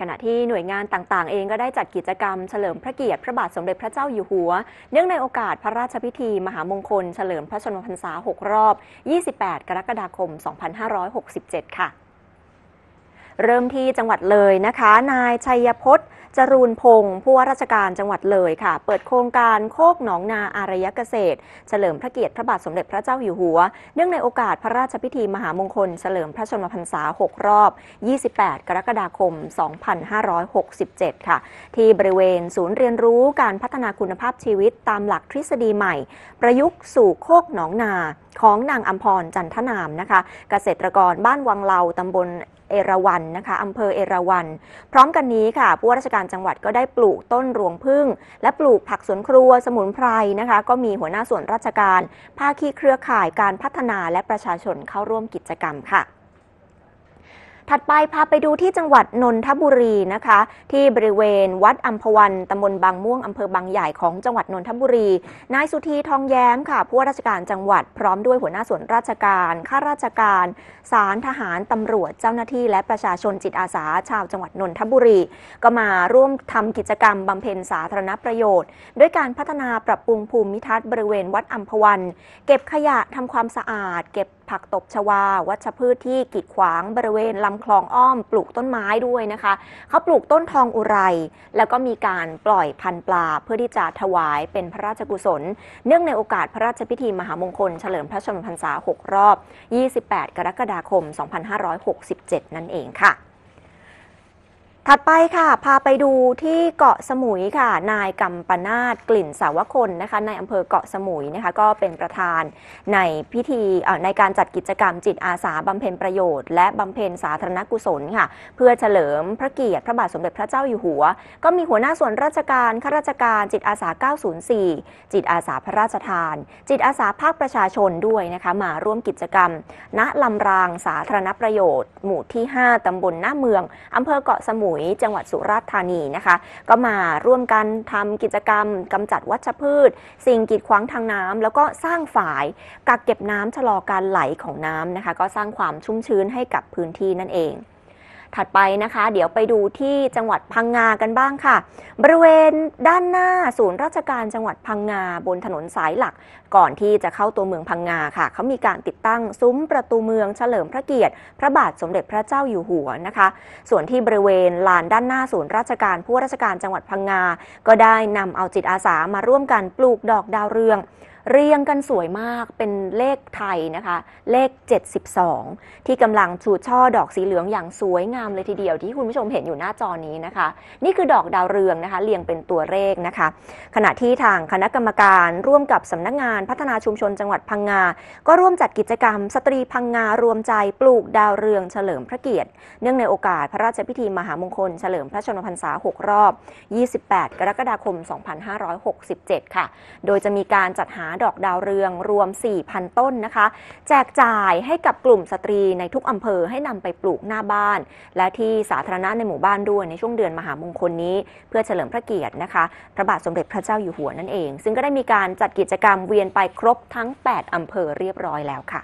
ขณะที่หน่วยงานต่างๆ เองก็ได้จัดกิจกรรมเฉลิมพระเกียรติพระบาทสมเด็จพระเจ้าอยู่หัว เนื่องในโอกาสพระราชพิธี มหามงคล เฉลิมพระชนมพรรษา 6 รอบ 28 กรกฎาคม 2567 ค่ะ เริ่มที่จังหวัดเลยนะคะ นายชัยพจน์จรูนพงศ์ผู้ว่าราชการจังหวัดเลยค่ะ เปิดโครงการโคกหนองนาอารยเกษตร เฉลิมพระเกียรติพระบาทสมเด็จพระเจ้าอยู่หัว เนื่องในโอกาสพระราชพิธีมหามงคลเฉลิมพระชนมพรรษา6 รอบ 28 กรกฎาคม 2567 ค่ะ ที่บริเวณศูนย์เรียนรู้การพัฒนาคุณภาพชีวิตตามหลักทฤษฎีใหม่ ประยุกต์สู่โคกหนองนาของนางอัมพรจันทนามนะคะ เกษตรกรบ้านวังเลาตำบลเอราวันนะคะอำเภอเอราวัน พร้อมกันนี้ค่ะ ผู้ว่าราชการจังหวัดก็ได้ปลูกต้นรวงพึ่ง และปลูกผักสวนครัวสมุนไพรนะคะ ก็มีหัวหน้าส่วนราชการภาคีเครือข่ายการพัฒนาและประชาชนเข้าร่วมกิจกรรมค่ะถัดไปพาไปดูที่จังหวัดนนทบุรีนะคะที่บริเวณวัดอัมพวันตำบลบางม่วงอำเภอบางใหญ่ของจังหวัดนนทบุรีนายสุธีทองแย้มค่ะผู้ว่าราชการจังหวัดพร้อมด้วยหัวหน้าส่วนราชการข้าราชการสารทหารตำรวจเจ้าหน้าที่และประชาชนจิตอาสาชาวจังหวัดนนทบุรี ก็มาร่วมทำกิจกรรมบำเพ็ญสาธารณประโยชน์ด้วยการพัฒนาปรับปรุงภูมิทัศน์บริเวณวัดอัมพวัน เก็บขยะทำความสะอาด เก็บผักตบชวาวัชพืชที่กีดขวางบริเวณลำคลองอ้อมปลูกต้นไม้ด้วยนะคะ เขาปลูกต้นทองอุไรแล้วก็มีการปล่อยพันปลาเพื่อที่จะถวายเป็นพระราชกุศล เนื่องในโอกาสพระราชพิธีมหามงคลเฉลิมพระชนมพรรษา6 รอบ 28 กรกฎาคม 2567 นั่นเองค่ะถัดไปค่ะ พาไปดูที่เกาะสมุยค่ะ นายกัมปนาตกลิ่นสาวคนนะคะในอำเภอเกาะสมุยนะคะก็เป็นประธานในพิธีในการจัดกิจกรรมจิตอาสาบำเพ็ญประโยชน์และบำเพ็ญสาธารณกุศลค่ะเพื่อเฉลิมพระเกียรติพระบาทสมเด็จพระเจ้าอยู่หัว ก็มีหัวหน้าส่วนราชการข้าราชการ จิตอาสา 904 จิตอาสาพระราชทาน จิตอาสาภาคประชาชนด้วยนะคะมาร่วมกิจกรรม ณลำรางสาธารณประโยชน์ หมู่ที่ 5ตำบลหน้าเมืองอำเภอเกาะสมุยยจังหวัดสุราษฎร์ธานีนะคะ ก็มาร่วมกันทำกิจกรรม กำจัดวัชพืช สิ่งกีดขวางทางน้ำ แล้วก็สร้างฝาย กักเก็บน้ำชะลอการไหลของน้ำนะคะ ก็สร้างความชุ่มชื้นให้กับพื้นที่นั่นเองถัดไปนะคะเดี๋ยวไปดูที่จังหวัดพังงากันบ้างค่ะ บริเวณด้านหน้าศูนย์ราชการจังหวัดพังงาบนถนนสายหลักก่อนที่จะเข้าตัวเมืองพังงาค่ะเขามีการติดตั้งซุ้มประตูเมืองเฉลิมพระเกียรติ พระบาทสมเด็จพระเจ้าอยู่หัวนะคะ ส่วนที่บริเวณลานด้านหน้าศูนย์ราชการผู้ราชการจังหวัดพังงาก็ได้นำเอาจิตอาสามาร่วมกันปลูกดอกดาวเรืองเรียงกันสวยมากเป็นเลขไทยนะคะเลข 72 ที่กำลังชูช่อดอกสีเหลืองอย่างสวยงามเลยทีเดียวที่คุณผู้ชมเห็นอยู่หน้าจอนี้นะคะนี่คือดอกดาวเรืองนะคะเรียงเป็นตัวเลขนะคะขณะที่ทางคณะกรรมการร่วมกับสำนักงงานพัฒนาชุมชนจังหวัดพังงา ก็ร่วมจัดกิจกรรม สตรีพังงารวมใจ ปลูกดาวเรืองเฉลิมพระเกียรติ เนื่องในโอกาสพระราชพิธีมหามงคล เฉลิมพระชนมพรรษา6รอบ 28 กรกฎาคม 2567ค่ะโดยจะมีการจัดหาดอกดาวเรืองรวม 4,000 ต้นนะคะ แจกจ่ายให้กับกลุ่มสตรีในทุกอำเภอให้นำไปปลูกหน้าบ้าน และที่สาธารณะในหมู่บ้านด้วยในช่วงเดือนมหามงคลนี้ เพื่อเฉลิมพระเกียรตินะคะพระบาทสมเด็จพระเจ้าอยู่หัวนั่นเอง ซึ่งก็ได้มีการจัดกิจกรรมเวียนไปครบทั้ง 8 อำเภอเรียบร้อยแล้วค่ะ